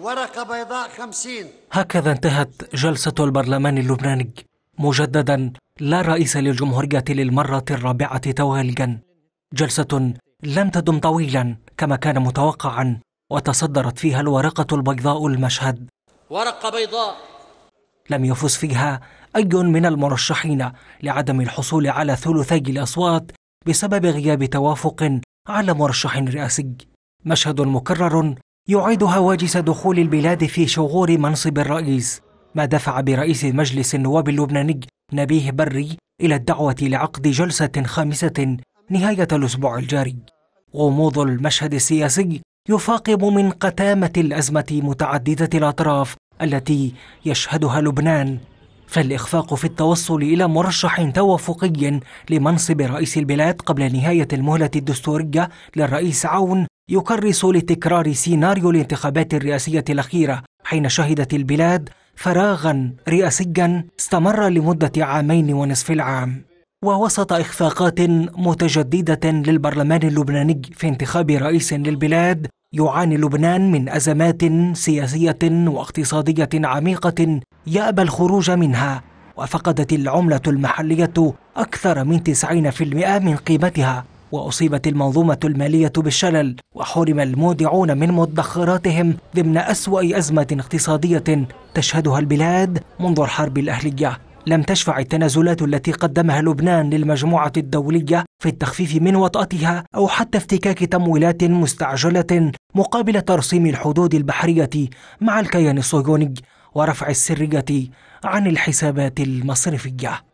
ورقة بيضاء خمسين هكذا انتهت جلسة البرلمان اللبناني مجددا لا رئيس للجمهورية للمرة الرابعة تواليا جلسة لم تدم طويلا كما كان متوقعا وتصدرت فيها الورقة البيضاء المشهد ورقة بيضاء لم يفز فيها أي من المرشحين لعدم الحصول على ثلثي الأصوات بسبب غياب توافق على مرشح رئاسي مشهد مكرر يعيد هواجس دخول البلاد في شغور منصب الرئيس ما دفع برئيس مجلس النواب اللبناني نبيه بري إلى الدعوة لعقد جلسة خامسة نهاية الأسبوع الجاري غموض المشهد السياسي يفاقم من قتامة الأزمة متعددة الأطراف التي يشهدها لبنان فالإخفاق في التوصل إلى مرشح توافقي لمنصب رئيس البلاد قبل نهاية المهلة الدستورية للرئيس عون يكرس لتكرار سيناريو الانتخابات الرئاسية الأخيرة حين شهدت البلاد فراغا رئاسيا استمر لمدة عامين ونصف العام ووسط إخفاقات متجددة للبرلمان اللبناني في انتخاب رئيس للبلاد يعاني لبنان من أزمات سياسية واقتصادية عميقة يأبى الخروج منها وفقدت العملة المحلية أكثر من 90% من قيمتها وأصيبت المنظومة المالية بالشلل وحرم المودعون من مدخراتهم ضمن أسوأ أزمة اقتصادية تشهدها البلاد منذ الحرب الأهلية لم تشفع التنازلات التي قدمها لبنان للمجموعة الدولية في التخفيف من وطأتها أو حتى افتكاك تمويلات مستعجلة مقابل ترسيم الحدود البحرية مع الكيان الصهيوني ورفع السرية عن الحسابات المصرفية